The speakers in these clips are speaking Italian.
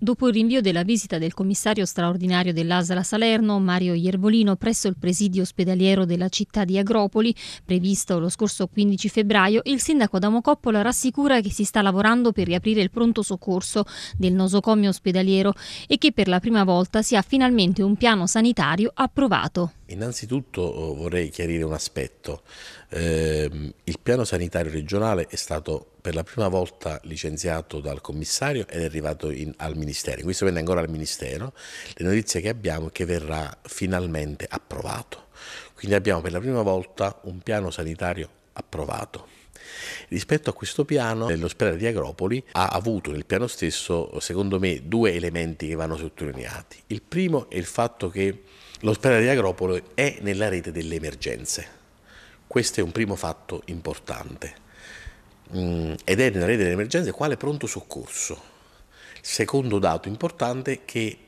Dopo il rinvio della visita del commissario straordinario dell'Asala Salerno, Mario Iervolino, presso il presidio ospedaliero della città di Agropoli, previsto lo scorso 15 febbraio, il sindaco Adamo Coppola rassicura che si sta lavorando per riaprire il pronto soccorso del nosocomio ospedaliero e che per la prima volta si ha finalmente un piano sanitario approvato. Innanzitutto eh, vorrei chiarire un aspetto. Eh, il piano sanitario regionale è stato per la prima volta licenziato dal commissario ed è arrivato in, al Ministero. In Questo viene ancora al Ministero. Le notizie che abbiamo è che verrà finalmente approvato. Quindi abbiamo per la prima volta un piano sanitario approvato. Rispetto a questo piano, eh, l'ospedale di Agropoli ha avuto nel piano stesso, secondo me, due elementi che vanno sottolineati. Il primo è il fatto che l'ospedale di Agropoli è nella rete delle emergenze. Questo è un primo fatto importante. Mm, ed è nella rete delle emergenze quale pronto soccorso. Secondo dato importante è che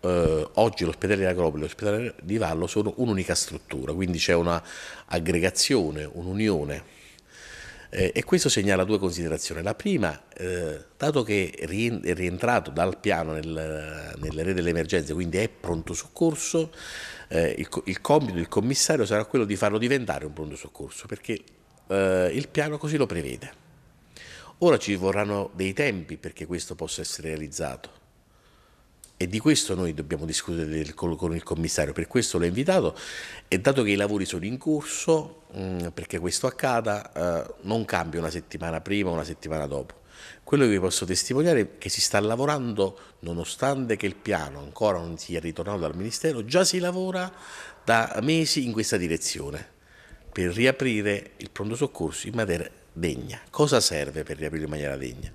eh, oggi l'ospedale di Agropoli e l'ospedale di Vallo sono un'unica struttura, quindi c'è un'aggregazione, un'unione eh, e questo segnala due considerazioni. La prima, eh, dato che è rientrato dal piano nel, nell'area delle emergenze, quindi è pronto soccorso, eh, il, il, compito del commissario sarà quello di farlo diventare un pronto soccorso, perché eh, il piano così lo prevede. Ora ci vorranno dei tempi perché questo possa essere realizzato e di questo noi dobbiamo discutere con il commissario, per questo l'ho invitato e dato che i lavori sono in corso, mm, perché questo accada, eh, non cambia una settimana prima o una settimana dopo. Quello che vi posso testimoniare è che si sta lavorando, nonostante che il piano ancora non sia ritornato dal Ministero, già si lavora da mesi in questa direzione per riaprire il pronto soccorso in maniera degna. Cosa serve per riaprire in maniera degna?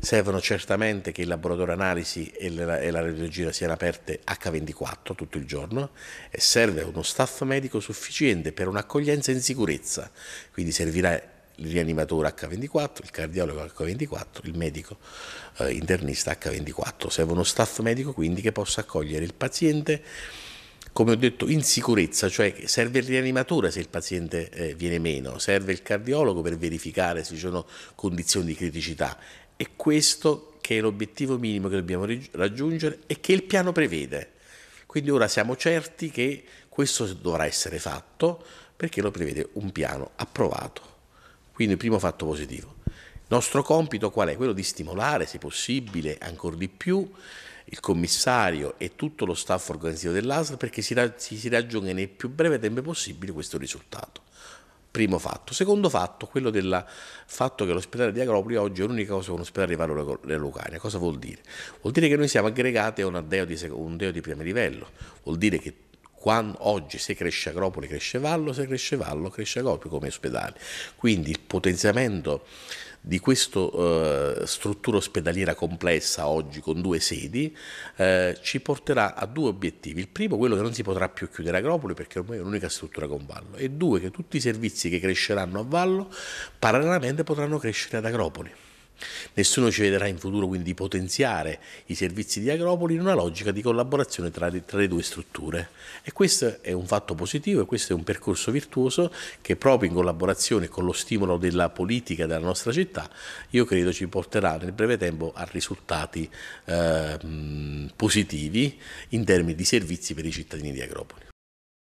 Servono certamente che il laboratorio analisi e la, e la radiologia siano aperte H24 tutto il giorno e serve uno staff medico sufficiente per un'accoglienza in sicurezza, quindi servirà il rianimatore H24, il cardiologo H24, il medico eh, internista H24. Serve uno staff medico quindi che possa accogliere il paziente come ho detto, in sicurezza, cioè serve il rianimatore se il paziente eh, viene meno, serve il cardiologo per verificare se ci sono condizioni di criticità. E questo che è l'obiettivo minimo che dobbiamo raggiungere e che il piano prevede. Quindi ora siamo certi che questo dovrà essere fatto perché lo prevede un piano approvato. Quindi primo fatto positivo nostro compito qual è? Quello di stimolare, se possibile, ancora di più il commissario e tutto lo staff organizzativo dell'ASL perché si, ra- si raggiunga nel più breve tempo possibile questo risultato. Primo fatto. Secondo fatto, quello del fatto che l'ospedale di Agropoli oggi è l'unica cosa che un ospedale di Valo Lucania. Cosa vuol dire? Vuol dire che noi siamo aggregati a un deo di, un deo di primo livello. Vuol dire che quando, oggi se cresce Agropoli cresce Vallo, se cresce Vallo cresce Agropoli come ospedale. Quindi il potenziamento di questa eh, struttura ospedaliera complessa oggi con due sedi eh, ci porterà a due obiettivi. Il primo, quello che non si potrà più chiudere Agropoli perché ormai è un'unica struttura con Vallo e due, che tutti i servizi che cresceranno a Vallo parallelamente potranno crescere ad Agropoli. Nessuno ci vedrà in futuro quindi di potenziare i servizi di Agropoli in una logica di collaborazione tra le, tra le, due strutture e questo è un fatto positivo e questo è un percorso virtuoso che proprio in collaborazione con lo stimolo della politica della nostra città io credo ci porterà nel breve tempo a risultati eh, positivi in termini di servizi per i cittadini di Agropoli.